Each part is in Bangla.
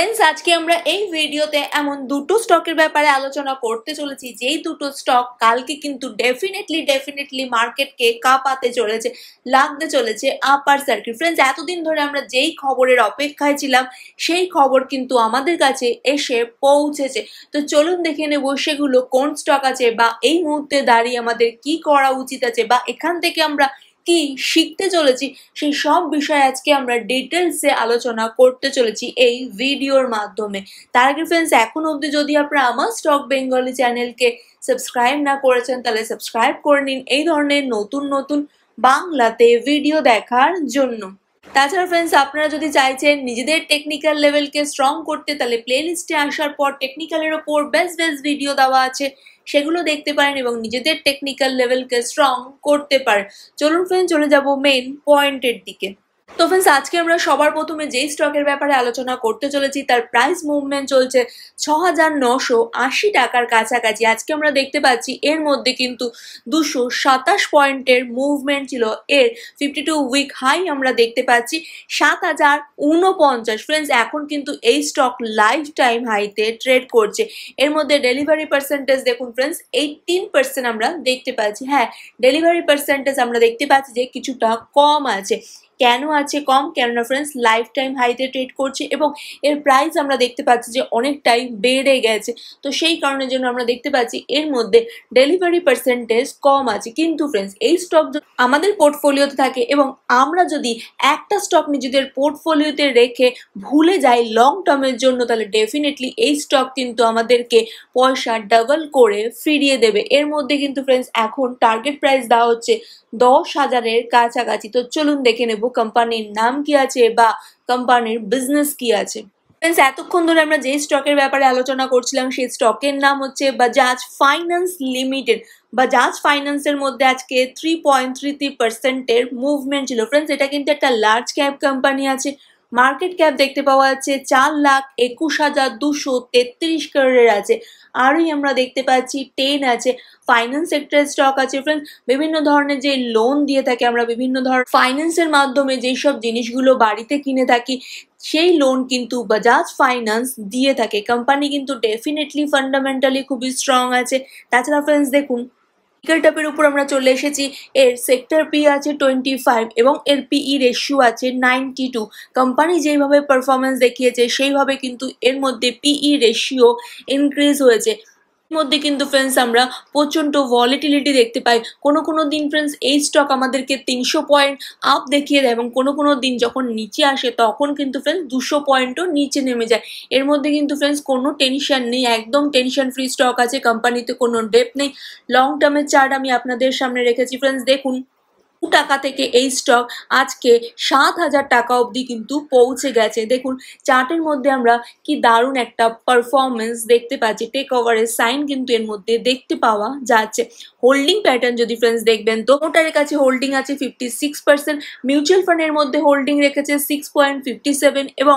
ফ্রেন্ডস আজকে আমরা এই ভিডিওতে এমন দুটো স্টকের ব্যাপারে আলোচনা করতে চলেছি যেই দুটো স্টক কালকে কিন্তু ডেফিনেটলি ডেফিনেটলি মার্কেটকে কাঁপাতে চলেছে লাগতে চলেছে আপার সার্কিট ফ্রেন্ডস এতদিন ধরে আমরা যেই খবরের অপেক্ষায় ছিলাম সেই খবর কিন্তু আমাদের কাছে এসে পৌঁছেছে তো চলুন দেখে নেব সেগুলো কোন স্টক আছে বা এই মুহূর্তে দাঁড়িয়ে আমাদের কি করা উচিত আছে বা এখান থেকে আমরা কি শিখতে চলেছি সেই সব বিষয়ে আজকে আমরা ডিটেলসে আলোচনা করতে চলেছি এই ভিডিওর মাধ্যমে তার আগে ফ্রেন্ডস এখন অবধি যদি আপনারা আমার স্টক বেঙ্গলি চ্যানেলকে সাবস্ক্রাইব না করেছেন তাহলে সাবস্ক্রাইব করে নিন এই ধরনের নতুন নতুন বাংলাতে ভিডিও দেখার জন্য তাছাড়া ফ্রেন্ডস আপনারা যদি চাইছেন নিজেদের টেকনিক্যাল লেভেলকে স্ট্রং করতে তাহলে লিস্টে আসার পর টেকনিক্যালের ওপর বেস্ট বেস্ট ভিডিও দেওয়া আছে সেগুলো দেখতে পারেন এবং নিজেদের টেকনিক্যাল লেভেলকে স্ট্রং করতে পারেন চলুন ফ্রেন্ড চলে যাব মেন পয়েন্টের দিকে তো ফ্রেন্ডস আজকে আমরা সবার প্রথমে যেই স্টকের ব্যাপারে আলোচনা করতে চলেছি তার প্রাইস মুভমেন্ট চলছে ছ হাজার নশো আশি টাকার কাছাকাছি আজকে আমরা দেখতে পাচ্ছি এর মধ্যে কিন্তু দুশো সাতাশ পয়েন্টের মুভমেন্ট ছিল এর ফিফটি টু উইক হাই আমরা দেখতে পাচ্ছি সাত হাজার উনপঞ্চাশ ফ্রেন্ডস এখন কিন্তু এই স্টক লাইফ টাইম হাইতে ট্রেড করছে এর মধ্যে ডেলিভারি পার্সেন্টেজ দেখুন ফ্রেন্ডস এইটিন পার্সেন্ট আমরা দেখতে পাচ্ছি হ্যাঁ ডেলিভারি পার্সেন্টেজ আমরা দেখতে পাচ্ছি যে কিছুটা কম আছে কেন আছে কম কেননা ফ্রেন্ডস লাইফ টাইম হাইতে ট্রেড করছে এবং এর প্রাইস আমরা দেখতে পাচ্ছি যে অনেকটাই বেড়ে গেছে তো সেই কারণের জন্য আমরা দেখতে পাচ্ছি এর মধ্যে ডেলিভারি পার্সেন্টেজ কম আছে কিন্তু ফ্রেন্ডস এই স্টক আমাদের পোর্টফোলিওতে থাকে এবং আমরা যদি একটা স্টক নিজেদের পোর্টফোলিওতে রেখে ভুলে যাই লং টার্মের জন্য তাহলে ডেফিনেটলি এই স্টক কিন্তু আমাদেরকে পয়সা ডাবল করে ফিরিয়ে দেবে এর মধ্যে কিন্তু ফ্রেন্ডস এখন টার্গেট প্রাইস দেওয়া হচ্ছে দশ হাজারের কাছাকাছি তো চলুন দেখে নেব কোম্পানির নাম কি আছে বা কোম্পানির বিজনেস কি আছে ফ্রেন্ডস এতক্ষণ ধরে আমরা যে স্টকের ব্যাপারে আলোচনা করছিলাম সেই স্টকের নাম হচ্ছে বাজাজ ফাইন্যান্স লিমিটেড বাজাজ ফাইন্যান্সের মধ্যে আজকে থ্রি পয়েন্ট থ্রি থ্রি পার্সেন্টের মুভমেন্ট ছিল ফ্রেন্ডস এটা কিন্তু একটা লার্জ ক্যাপ কোম্পানি আছে মার্কেট ক্যাপ দেখতে পাওয়া যাচ্ছে চার লাখ একুশ হাজার দুশো তেত্রিশ কারের আছে আরোই আমরা দেখতে পাচ্ছি টেন আছে ফাইন্যান্স সেক্টরের স্টক আছে ফ্রেন্ডস বিভিন্ন ধরনের যে লোন দিয়ে থাকে আমরা বিভিন্ন ধরনের ফাইন্যান্সের মাধ্যমে যেসব জিনিসগুলো বাড়িতে কিনে থাকি সেই লোন কিন্তু বাজাজ ফাইন্যান্স দিয়ে থাকে কোম্পানি কিন্তু ডেফিনেটলি ফান্ডামেন্টালি খুবই স্ট্রং আছে তাছাড়া ফ্রেন্ডস দেখুন ইকাল টাপের উপর আমরা চলে এসেছি এর সেক্টর পি আছে টোয়েন্টি ফাইভ এবং এর পিই রেশিও e আছে নাইনটি টু কোম্পানি যেইভাবে পারফরমেন্স দেখিয়েছে সেইভাবে কিন্তু এর মধ্যে পিই রেশিও ইনক্রিজ হয়েছে মধ্যে কিন্তু ফ্রেন্ডস আমরা প্রচণ্ড ভলিটিলিটি দেখতে পাই কোনো কোনো দিন ফ্রেন্ডস এই স্টক আমাদেরকে তিনশো পয়েন্ট আপ দেখিয়ে দেয় এবং কোনো কোনো দিন যখন নিচে আসে তখন কিন্তু ফ্রেন্ডস দুশো পয়েন্টও নিচে নেমে যায় এর মধ্যে কিন্তু ফ্রেন্ডস কোনো টেনশন নেই একদম টেনশন ফ্রি স্টক আছে কোম্পানিতে কোনো ডেপ নেই লং টার্মের চার্ট আমি আপনাদের সামনে রেখেছি ফ্রেন্ডস দেখুন টাকা থেকে এই স্টক আজকে সাত হাজার টাকা অবধি কিন্তু পৌঁছে গেছে দেখুন চার্টের মধ্যে আমরা কি দারুণ একটা পারফরমেন্স দেখতে পাচ্ছি টেক ওভারের সাইন কিন্তু এর মধ্যে দেখতে পাওয়া যাচ্ছে হোল্ডিং প্যাটার্ন যদি ফ্রেন্ডস দেখবেন তো মোটারের কাছে হোল্ডিং আছে ফিফটি সিক্স পার্সেন্ট মিউচুয়াল ফান্ডের মধ্যে হোল্ডিং রেখেছে সিক্স পয়েন্ট ফিফটি সেভেন এবং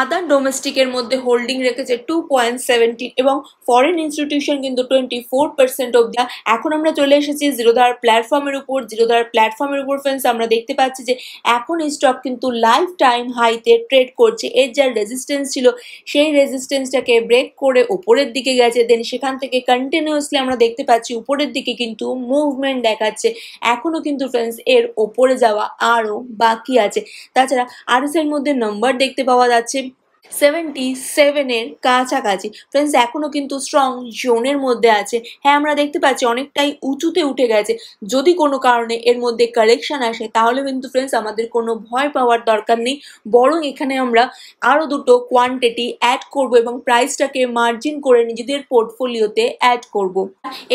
আদার ডোমেস্টিকের মধ্যে হোল্ডিং রেখেছে টু পয়েন্ট সেভেন্টিন এবং ফরেন ইনস্টিটিউশন কিন্তু টোয়েন্টি ফোর পার্সেন্ট দা এখন আমরা চলে এসেছি জিরোধার প্ল্যাটফর্মের উপর জিরোধার প্ল্যাটফর্মের উপর ফ্রেন্ডস আমরা দেখতে পাচ্ছি যে এখন স্টক কিন্তু লাইফ টাইম হাইতে ট্রেড করছে এর যা রেজিস্টেন্স ছিল সেই রেজিস্টেন্সটাকে ব্রেক করে উপরের দিকে গেছে দেন সেখান থেকে কন্টিনিউসলি আমরা দেখতে পাচ্ছি উপরের দিকে কিন্তু মুভমেন্ট দেখাচ্ছে এখনও কিন্তু ফ্রেন্ডস এর ওপরে যাওয়া আরও বাকি আছে তাছাড়া আরএসের মধ্যে নম্বর দেখতে পাওয়া যাচ্ছে হচ্ছে সেভেন্টি সেভেনের কাছাকাছি ফ্রেন্ডস এখনও কিন্তু স্ট্রং জোনের মধ্যে আছে হ্যাঁ আমরা দেখতে পাচ্ছি অনেকটাই উঁচুতে উঠে গেছে যদি কোনো কারণে এর মধ্যে কারেকশান আসে তাহলে কিন্তু ফ্রেন্ডস আমাদের কোনো ভয় পাওয়ার দরকার নেই বরং এখানে আমরা আরও দুটো কোয়ান্টিটি অ্যাড করব এবং প্রাইসটাকে মার্জিন করে নিজেদের পোর্টফোলিওতে অ্যাড করব।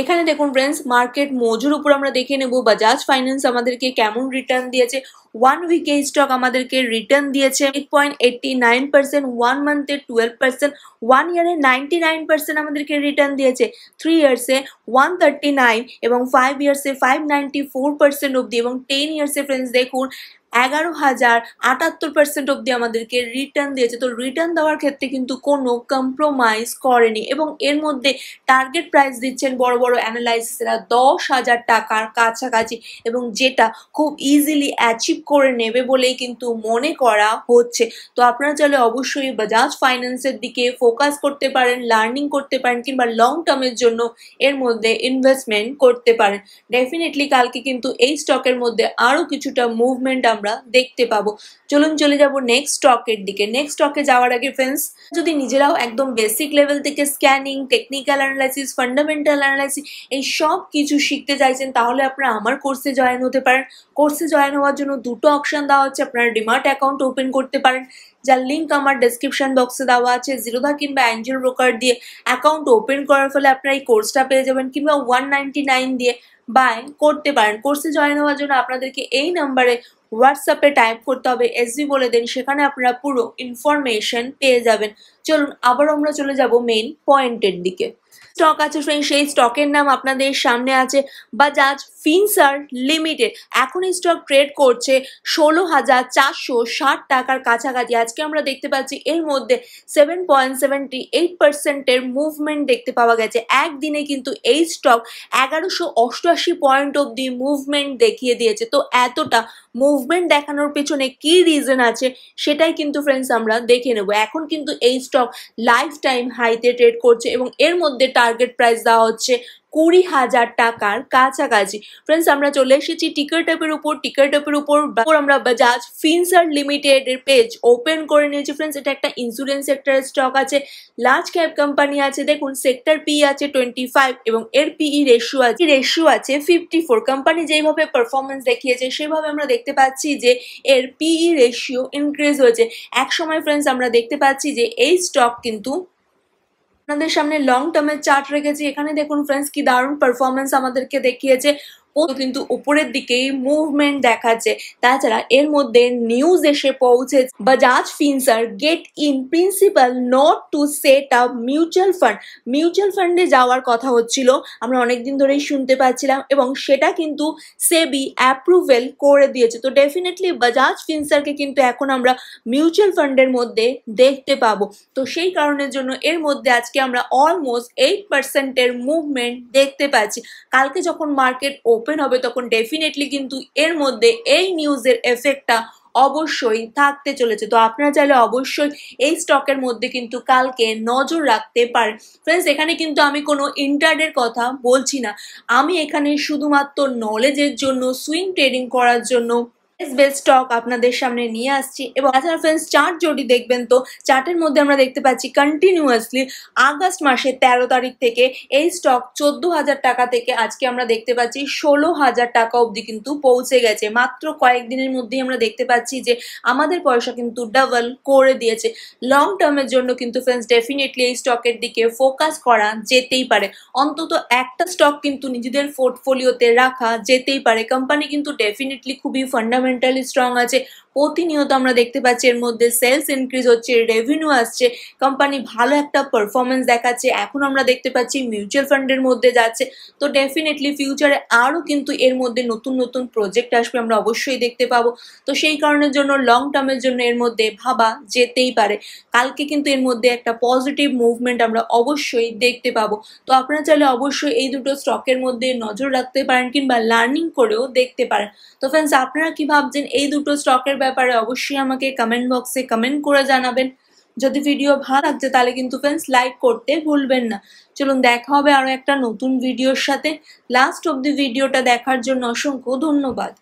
এখানে দেখুন ফ্রেন্ডস মার্কেট মজুর উপর আমরা দেখে নেব বাজাজ ফাইন্যান্স আমাদেরকে কেমন রিটার্ন দিয়েছে ওয়ান উইকে স্টক আমাদেরকে রিটার্ন দিয়েছে eight point eighty nine percent one মান্থে টুয়েলভ পার্সেন্ট ওয়ান ইয়ারে নাইনটি নাইন পার্সেন্ট আমাদেরকে রিটার্ন দিয়েছে থ্রি ইয়ার্সে ওয়ান থার্টি নাইন এবং ফাইভ ইয়ার্সে ফাইভ নাইনটি ফোর পার্সেন্ট অবধি এবং টেন ইয়ার্সে ফ্রেন্ডস দেখুন এগারো হাজার আটাত্তর পার্সেন্ট অবধি আমাদেরকে রিটার্ন দিয়েছে তো রিটার্ন দেওয়ার ক্ষেত্রে কিন্তু কোনো কম্প্রোমাইজ করেনি এবং এর মধ্যে টার্গেট প্রাইস দিচ্ছেন বড় বড় অ্যানালাইসিসরা দশ হাজার টাকার কাছাকাছি এবং যেটা খুব ইজিলি অ্যাচিভ করে নেবে বলেই কিন্তু মনে করা হচ্ছে তো আপনারা চাইলে অবশ্যই বাজাজ ফাইন্যান্সের দিকে ফোকাস করতে পারেন লার্নিং করতে পারেন কিংবা লং টার্মের জন্য এর মধ্যে ইনভেস্টমেন্ট করতে পারেন ডেফিনেটলি কালকে কিন্তু এই স্টকের মধ্যে আরও কিছুটা মুভমেন্ট আমরা দেখতে পাবো চলুন চলে যাব নেক্সট স্টকের দিকে নেক্সট স্টকে যাওয়ার আগে ফ্রেন্ডস যদি নিজেরাও একদম বেসিক লেভেল থেকে scanning technical analysis fundamental analysis এই সব কিছু শিখতে চাইছেন তাহলে আপনারা আমার কোর্সে জয়েন হতে পারেন কোর্সে জয়েন হওয়ার জন্য দুটো অপশান দেওয়া হচ্ছে আপনারা ডিমার্ট অ্যাকাউন্ট ওপেন করতে পারেন যার লিঙ্ক আমার ডেসক্রিপশন বক্সে দেওয়া আছে জিরোধা কিংবা অ্যাঞ্জেল ব্রোকার দিয়ে অ্যাকাউন্ট ওপেন করার ফলে আপনারা এই কোর্সটা পেয়ে যাবেন কিংবা ওয়ান নাইনটি নাইন দিয়ে বাই করতে পারেন কোর্সে জয়েন হওয়ার জন্য আপনাদেরকে এই নাম্বারে হোয়াটসঅ্যাপে টাইপ করতে হবে এসবি বলে দেন সেখানে আপনারা পুরো ইনফরমেশন পেয়ে যাবেন চলুন আবার আমরা চলে যাব মেইন পয়েন্টের দিকে স্টক আছে সেই স্টকের নাম আপনাদের সামনে আছে বাজাজ ফিনসার লিমিটেড এখন এই স্টক ট্রেড করছে ষোলো হাজার চারশো ষাট টাকার কাছাকাছি আজকে আমরা দেখতে পাচ্ছি এর মধ্যে সেভেন পয়েন্ট সেভেন্টি এইট পার্সেন্টের মুভমেন্ট দেখতে পাওয়া গেছে একদিনে কিন্তু এই স্টক এগারোশো অষ্টআশি পয়েন্ট অবধি মুভমেন্ট দেখিয়ে দিয়েছে তো এতটা মুভমেন্ট দেখানোর পেছনে কি রিজন আছে সেটাই কিন্তু ফ্রেন্ডস আমরা দেখে নেব এখন কিন্তু এই স্টক লাইফ টাইম হাইতে ট্রেড করছে এবং এর মধ্যে টার্গেট প্রাইস দেওয়া হচ্ছে কুড়ি হাজার টাকার কাছাকাছি ফ্রেন্ডস আমরা চলে এসেছি টিকার ট্যাপের উপর টিকার ট্যাপের উপর আমরা বাজাজ ফিনসার লিমিটেড এর পেজ ওপেন করে নিয়েছি ফ্রেন্ডস এটা একটা ইন্স্যুরেন্স সেক্টর স্টক আছে লার্জ ক্যাপ কোম্পানি আছে দেখুন সেক্টর পি আছে টোয়েন্টি ফাইভ এবং এর পিই রেশিও e আছে রেশিও e আছে ফিফটি ফোর কোম্পানি যেইভাবে পারফরমেন্স দেখিয়েছে সেভাবে আমরা দেখতে পাচ্ছি যে এর পিই রেশিও ইনক্রিজ হয়েছে এক সময় ফ্রেন্ডস আমরা দেখতে পাচ্ছি যে এই স্টক কিন্তু আপনাদের সামনে লং টার্মের চার্ট রেখেছি এখানে দেখুন ফ্রেন্ডস কি দারুণ পারফরমেন্স আমাদেরকে দেখিয়েছে কিন্তু উপরের দিকেই মুভমেন্ট দেখাচ্ছে তাছাড়া এর মধ্যে নিউজ এসে পৌঁছে Bajaj Finserv get in principle nod to set up mutual fund mutual ফান্ডে যাওয়ার কথা হচ্ছিল আমরা অনেকদিন ধরেই শুনতে পাচ্ছিলাম এবং সেটা কিন্তু সেবি অ্যাপ্রুভেল করে দিয়েছে তো ডেফিনেটলি বাজাজ ফিনসারকে কিন্তু এখন আমরা মিউচুয়াল ফান্ডের মধ্যে দেখতে পাবো তো সেই কারণের জন্য এর মধ্যে আজকে আমরা অলমোস্ট এইট পার্সেন্টের মুভমেন্ট দেখতে পাচ্ছি কালকে যখন মার্কেট ও ওপেন হবে তখন ডেফিনেটলি কিন্তু এর মধ্যে এই নিউজের এফেক্টটা অবশ্যই থাকতে চলেছে তো আপনারা চাইলে অবশ্যই এই স্টকের মধ্যে কিন্তু কালকে নজর রাখতে পারেন ফ্রেন্ডস এখানে কিন্তু আমি কোনো ইন্টারডের কথা বলছি না আমি এখানে শুধুমাত্র নলেজের জন্য সুইং ট্রেডিং করার জন্য বেল স্টক আপনাদের সামনে নিয়ে আসছি এবং তাছাড়া ফ্রেন্ডস চার জোটি দেখবেন তো চার্টের মধ্যে আমরা দেখতে পাচ্ছি কন্টিনিউয়াসলি আগস্ট মাসের ১৩ তারিখ থেকে এই স্টক চোদ্দ হাজার টাকা থেকে আজকে আমরা দেখতে পাচ্ছি ষোলো হাজার টাকা অবধি কিন্তু পৌঁছে গেছে মাত্র কয়েকদিনের মধ্যেই আমরা দেখতে পাচ্ছি যে আমাদের পয়সা কিন্তু ডাবল করে দিয়েছে লং টার্মের জন্য কিন্তু ফ্রেন্ডস ডেফিনেটলি এই স্টকের দিকে ফোকাস করা যেতেই পারে অন্তত একটা স্টক কিন্তু নিজেদের পোর্টফোলিওতে রাখা যেতেই পারে কোম্পানি কিন্তু ডেফিনেটলি খুবই ফান্ডামেন্টাল মেন্টালি স্ট্রং আছে প্রতিনিয়ত আমরা দেখতে পাচ্ছি এর মধ্যে সেলস ইনক্রিজ হচ্ছে রেভিনিউ আসছে কোম্পানি ভালো একটা পারফরমেন্স দেখাচ্ছে এখন আমরা দেখতে পাচ্ছি মিউচুয়াল ফান্ডের মধ্যে যাচ্ছে তো ডেফিনেটলি ফিউচারে আরও কিন্তু এর মধ্যে নতুন নতুন প্রজেক্ট আসবে আমরা অবশ্যই দেখতে পাবো তো সেই কারণের জন্য লং টার্মের জন্য এর মধ্যে ভাবা যেতেই পারে কালকে কিন্তু এর মধ্যে একটা পজিটিভ মুভমেন্ট আমরা অবশ্যই দেখতে পাবো তো আপনারা চাইলে অবশ্যই এই দুটো স্টকের মধ্যে নজর রাখতে পারেন কিংবা লার্নিং করেও দেখতে পারেন তো ফ্রেন্ডস আপনারা কি ভাবছেন এই দুটো স্টকের ব্যাপারে অবশ্যই আমাকে কমেন্ট বক্সে কমেন্ট করে জানাবেন যদি ভিডিও ভালো লাগছে তাহলে কিন্তু ফ্রেন্ডস লাইক করতে ভুলবেন না চলুন দেখা হবে আরও একটা নতুন ভিডিওর সাথে লাস্ট অব দি ভিডিওটা দেখার জন্য অসংখ্য ধন্যবাদ